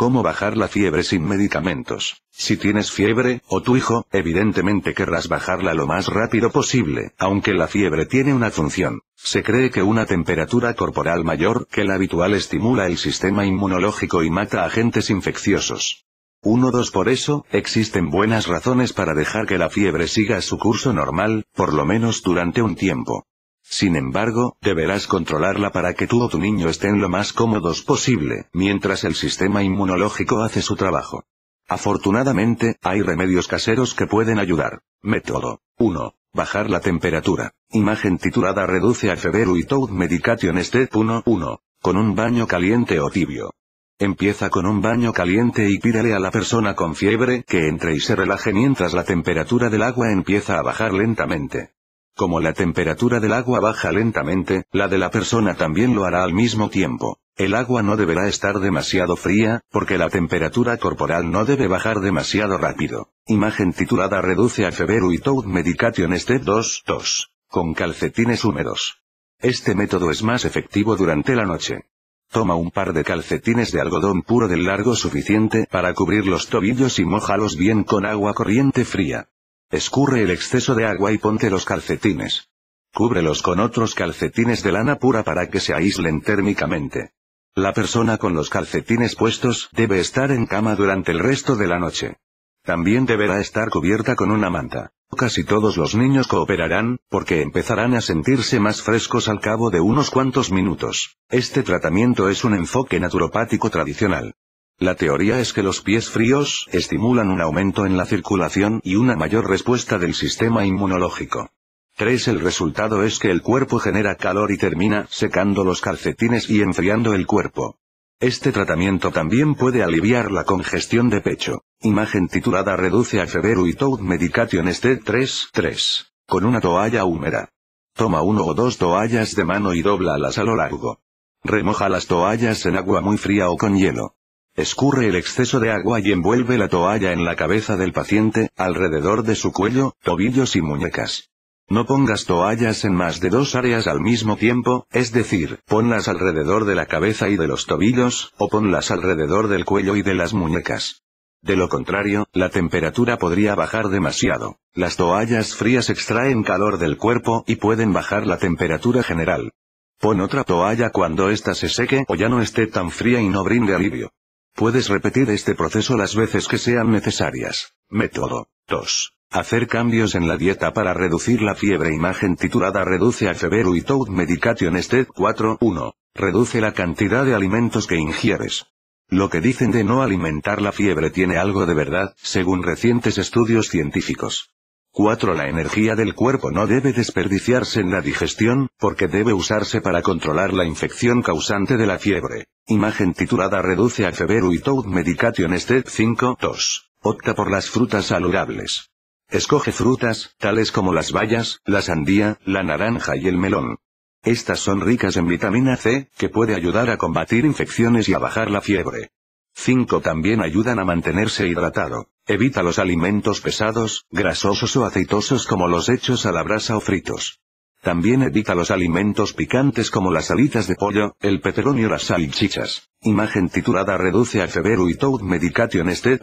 ¿Cómo bajar la fiebre sin medicamentos? Si tienes fiebre, o tu hijo, evidentemente querrás bajarla lo más rápido posible, aunque la fiebre tiene una función. Se cree que una temperatura corporal mayor que la habitual estimula el sistema inmunológico y mata agentes infecciosos. 1-2 Por eso, existen buenas razones para dejar que la fiebre siga su curso normal, por lo menos durante un tiempo. Sin embargo, deberás controlarla para que tú o tu niño estén lo más cómodos posible, mientras el sistema inmunológico hace su trabajo. Afortunadamente, hay remedios caseros que pueden ayudar. Método 1. Bajar la temperatura. Imagen titulada Reduce a Feveru y Toad Medication Step 1. 1. Con un baño caliente o tibio. Empieza con un baño caliente y pídale a la persona con fiebre que entre y se relaje mientras la temperatura del agua empieza a bajar lentamente. Como la temperatura del agua baja lentamente, la de la persona también lo hará al mismo tiempo. El agua no deberá estar demasiado fría, porque la temperatura corporal no debe bajar demasiado rápido. Imagen titulada Reduce a Feveru y Toad Medication Step 2 2. Con calcetines húmedos. Este método es más efectivo durante la noche. Toma un par de calcetines de algodón puro del largo suficiente para cubrir los tobillos y mojalos bien con agua corriente fría. Escurre el exceso de agua y ponte los calcetines. Cúbrelos con otros calcetines de lana pura para que se aíslen térmicamente. La persona con los calcetines puestos debe estar en cama durante el resto de la noche. También deberá estar cubierta con una manta. Casi todos los niños cooperarán, porque empezarán a sentirse más frescos al cabo de unos cuantos minutos. Este tratamiento es un enfoque naturopático tradicional. La teoría es que los pies fríos estimulan un aumento en la circulación y una mayor respuesta del sistema inmunológico. 3. El resultado es que el cuerpo genera calor y termina secando los calcetines y enfriando el cuerpo. Este tratamiento también puede aliviar la congestión de pecho. Imagen titulada Reduce a Fever y Toad Medication 3 3 Con una toalla húmeda. Toma uno o dos toallas de mano y doblalas a lo largo. Remoja las toallas en agua muy fría o con hielo. Escurre el exceso de agua y envuelve la toalla en la cabeza del paciente, alrededor de su cuello, tobillos y muñecas. No pongas toallas en más de dos áreas al mismo tiempo, es decir, ponlas alrededor de la cabeza y de los tobillos, o ponlas alrededor del cuello y de las muñecas. De lo contrario, la temperatura podría bajar demasiado. Las toallas frías extraen calor del cuerpo y pueden bajar la temperatura general. Pon otra toalla cuando ésta se seque o ya no esté tan fría y no brinde alivio. Puedes repetir este proceso las veces que sean necesarias. Método 2. Hacer cambios en la dieta para reducir la fiebre. Imagen titulada Reduce a feveru y Toad Medication Step 4.1. Reduce la cantidad de alimentos que ingieres. Lo que dicen de no alimentar la fiebre tiene algo de verdad, según recientes estudios científicos. 4. La energía del cuerpo no debe desperdiciarse en la digestión, porque debe usarse para controlar la infección causante de la fiebre. Imagen titulada Reduce a feberu y toad medication step 5. 2. Opta por las frutas saludables. Escoge frutas, tales como las bayas, la sandía, la naranja y el melón. Estas son ricas en vitamina C, que puede ayudar a combatir infecciones y a bajar la fiebre. 5. También ayudan a mantenerse hidratado. Evita los alimentos pesados, grasosos o aceitosos como los hechos a la brasa o fritos. También evita los alimentos picantes como las alitas de pollo, el peperón y las salchichas. Imagen titulada Reduce a fever y Toad Medication Step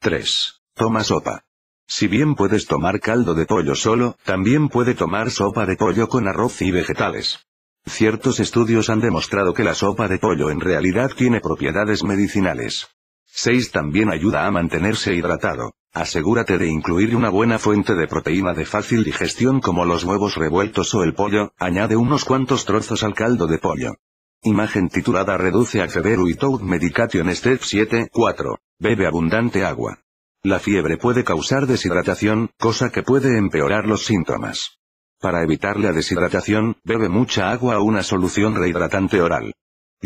3. Toma sopa. Si bien puedes tomar caldo de pollo solo, también puede tomar sopa de pollo con arroz y vegetales. Ciertos estudios han demostrado que la sopa de pollo en realidad tiene propiedades medicinales. 6. También ayuda a mantenerse hidratado. Asegúrate de incluir una buena fuente de proteína de fácil digestión como los huevos revueltos o el pollo, añade unos cuantos trozos al caldo de pollo. Imagen titulada Reduce a y Toad medication step 7 4. Bebe abundante agua. La fiebre puede causar deshidratación, cosa que puede empeorar los síntomas. Para evitar la deshidratación, bebe mucha agua o una solución rehidratante oral.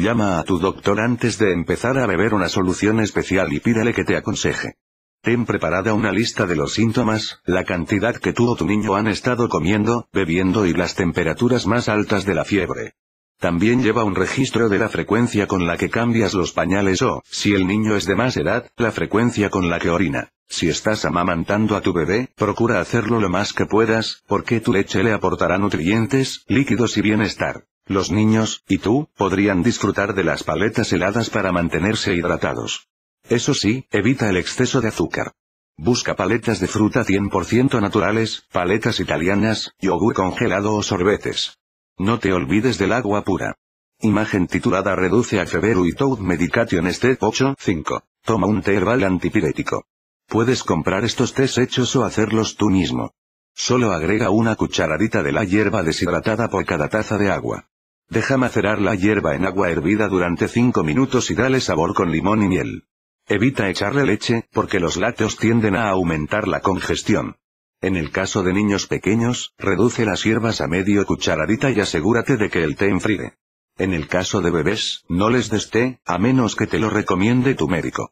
Llama a tu doctor antes de empezar a beber una solución especial y pídale que te aconseje. Ten preparada una lista de los síntomas, la cantidad que tú o tu niño han estado comiendo, bebiendo y las temperaturas más altas de la fiebre. También lleva un registro de la frecuencia con la que cambias los pañales o, si el niño es de más edad, la frecuencia con la que orina. Si estás amamantando a tu bebé, procura hacerlo lo más que puedas, porque tu leche le aportará nutrientes, líquidos y bienestar. Los niños, y tú, podrían disfrutar de las paletas heladas para mantenerse hidratados. Eso sí, evita el exceso de azúcar. Busca paletas de fruta 100% naturales, paletas italianas, yogur congelado o sorbetes. No te olvides del agua pura. Imagen titulada Reduce a Feveru y Toad Medication Step 8.5. Toma un té herbal antipirético. Puedes comprar estos tés hechos o hacerlos tú mismo. Solo agrega una cucharadita de la hierba deshidratada por cada taza de agua. Deja macerar la hierba en agua hervida durante 5 minutos y dale sabor con limón y miel. Evita echarle leche, porque los lácteos tienden a aumentar la congestión. En el caso de niños pequeños, reduce las hierbas a medio cucharadita y asegúrate de que el té enfríe. En el caso de bebés, no les des té, a menos que te lo recomiende tu médico.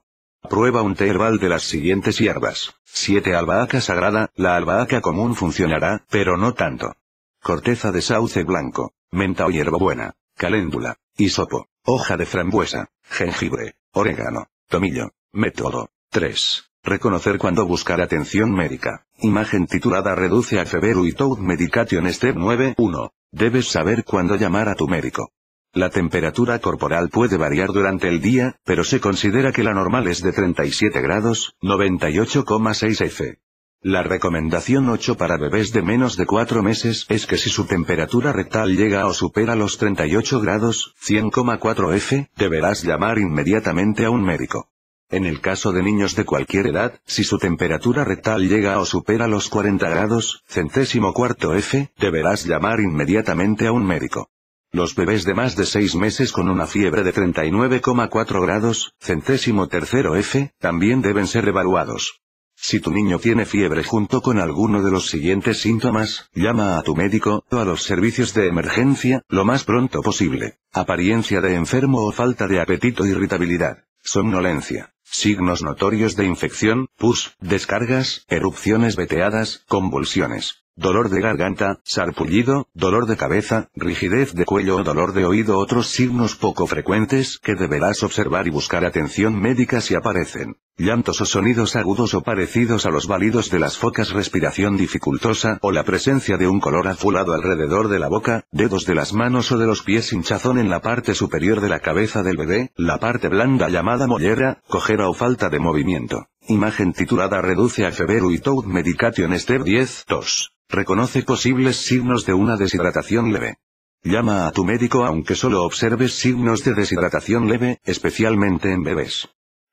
Prueba un té herbal de las siguientes hierbas. 7 albahaca sagrada, la albahaca común funcionará, pero no tanto. Corteza de sauce blanco, menta o hierbabuena, caléndula, hisopo, hoja de frambuesa, jengibre, orégano, tomillo. Método. 3. Reconocer cuando buscar atención médica. Imagen titulada Reduce a fever Toad medication step 9.1. Debes saber cuándo llamar a tu médico. La temperatura corporal puede variar durante el día, pero se considera que la normal es de 37 grados, 98,6 F. La recomendación 8 para bebés de menos de 4 meses es que si su temperatura rectal llega o supera los 38 grados, 100,4 F, deberás llamar inmediatamente a un médico. En el caso de niños de cualquier edad, si su temperatura rectal llega o supera los 40 grados, centésimo cuarto F, deberás llamar inmediatamente a un médico. Los bebés de más de 6 meses con una fiebre de 39,4 grados, centésimo tercero F, también deben ser evaluados. Si tu niño tiene fiebre junto con alguno de los siguientes síntomas, llama a tu médico o a los servicios de emergencia lo más pronto posible. Apariencia de enfermo o falta de apetito, irritabilidad somnolencia, signos notorios de infección, pus, descargas, erupciones veteadas, convulsiones, dolor de garganta, sarpullido, dolor de cabeza, rigidez de cuello o dolor de oído, otros signos poco frecuentes que deberás observar y buscar atención médica si aparecen llantos o sonidos agudos o parecidos a los válidos de las focas, respiración dificultosa o la presencia de un color azulado alrededor de la boca, dedos de las manos o de los pies, hinchazón en la parte superior de la cabeza del bebé, la parte blanda llamada mollera, cojera o falta de movimiento. Imagen titulada Reduce a Feveru y Toad Medication Step 10 2. Reconoce posibles signos de una deshidratación leve. Llama a tu médico aunque solo observes signos de deshidratación leve, especialmente en bebés.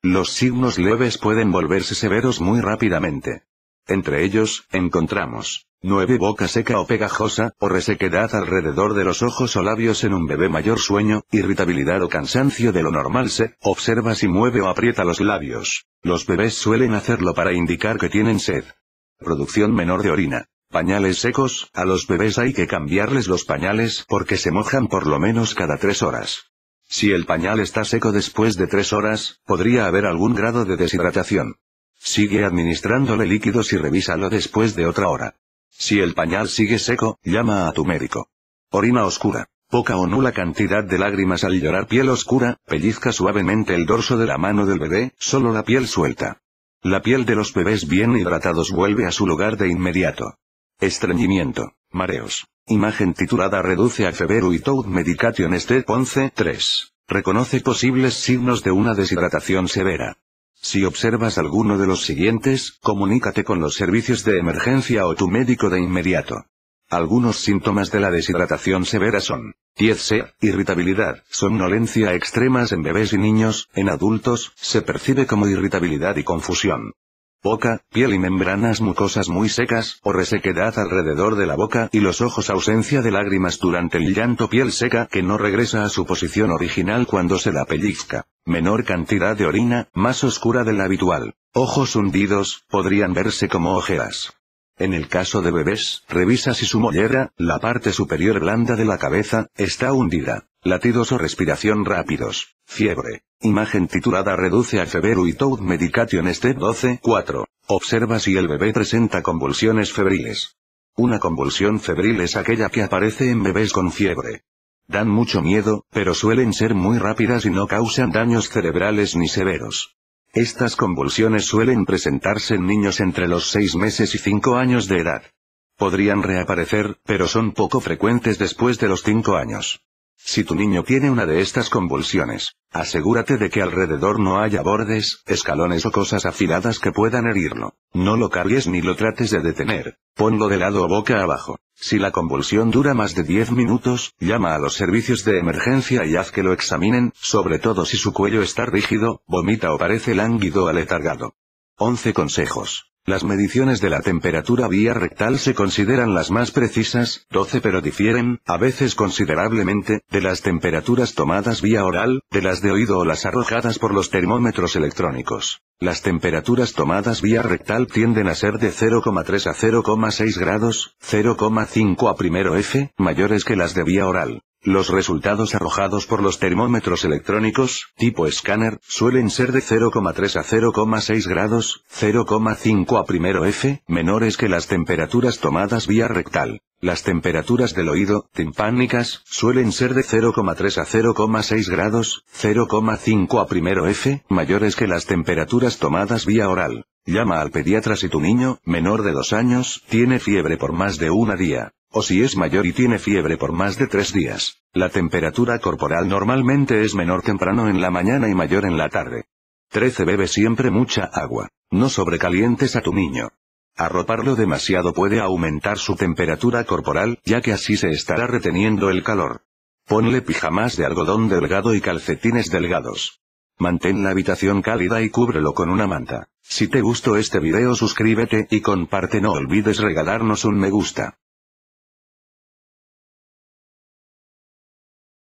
Los signos leves pueden volverse severos muy rápidamente. Entre ellos, encontramos nueve Boca seca o pegajosa, o resequedad alrededor de los ojos o labios en un bebé mayor sueño, irritabilidad o cansancio de lo normal se observa si mueve o aprieta los labios. Los bebés suelen hacerlo para indicar que tienen sed. Producción menor de orina. Pañales secos, a los bebés hay que cambiarles los pañales porque se mojan por lo menos cada tres horas. Si el pañal está seco después de tres horas, podría haber algún grado de deshidratación. Sigue administrándole líquidos y revísalo después de otra hora. Si el pañal sigue seco, llama a tu médico. Orina oscura. Poca o nula cantidad de lágrimas al llorar piel oscura, pellizca suavemente el dorso de la mano del bebé, solo la piel suelta. La piel de los bebés bien hidratados vuelve a su lugar de inmediato. Estreñimiento. Mareos. Imagen titulada Reduce a y Toad medication step 11 3. Reconoce posibles signos de una deshidratación severa. Si observas alguno de los siguientes, comunícate con los servicios de emergencia o tu médico de inmediato. Algunos síntomas de la deshidratación severa son 10 irritabilidad, somnolencia extremas en bebés y niños, en adultos, se percibe como irritabilidad y confusión boca, piel y membranas mucosas muy secas o resequedad alrededor de la boca y los ojos ausencia de lágrimas durante el llanto piel seca que no regresa a su posición original cuando se la pellizca, menor cantidad de orina, más oscura de la habitual, ojos hundidos, podrían verse como ojeras. En el caso de bebés, revisa si su mollera, la parte superior blanda de la cabeza, está hundida. Latidos o respiración rápidos. Fiebre. Imagen titulada Reduce a feveru y Toad Medication Step 12 4. Observa si el bebé presenta convulsiones febriles. Una convulsión febril es aquella que aparece en bebés con fiebre. Dan mucho miedo, pero suelen ser muy rápidas y no causan daños cerebrales ni severos. Estas convulsiones suelen presentarse en niños entre los 6 meses y 5 años de edad. Podrían reaparecer, pero son poco frecuentes después de los 5 años. Si tu niño tiene una de estas convulsiones, asegúrate de que alrededor no haya bordes, escalones o cosas afiladas que puedan herirlo. No lo cargues ni lo trates de detener, ponlo de lado o boca abajo. Si la convulsión dura más de 10 minutos, llama a los servicios de emergencia y haz que lo examinen, sobre todo si su cuello está rígido, vomita o parece lánguido aletargado. 11 consejos. Las mediciones de la temperatura vía rectal se consideran las más precisas, 12 pero difieren, a veces considerablemente, de las temperaturas tomadas vía oral, de las de oído o las arrojadas por los termómetros electrónicos. Las temperaturas tomadas vía rectal tienden a ser de 0,3 a 0,6 grados, 0,5 a primero F, mayores que las de vía oral. Los resultados arrojados por los termómetros electrónicos, tipo escáner, suelen ser de 0,3 a 0,6 grados, 0,5 a primero F, menores que las temperaturas tomadas vía rectal. Las temperaturas del oído, timpánicas, suelen ser de 0,3 a 0,6 grados, 0,5 a primero F, mayores que las temperaturas tomadas vía oral. Llama al pediatra si tu niño, menor de dos años, tiene fiebre por más de una día o si es mayor y tiene fiebre por más de tres días. La temperatura corporal normalmente es menor temprano en la mañana y mayor en la tarde. 13. Bebe siempre mucha agua. No sobrecalientes a tu niño. Arroparlo demasiado puede aumentar su temperatura corporal, ya que así se estará reteniendo el calor. Ponle pijamas de algodón delgado y calcetines delgados. Mantén la habitación cálida y cúbrelo con una manta. Si te gustó este video suscríbete y comparte no olvides regalarnos un me gusta.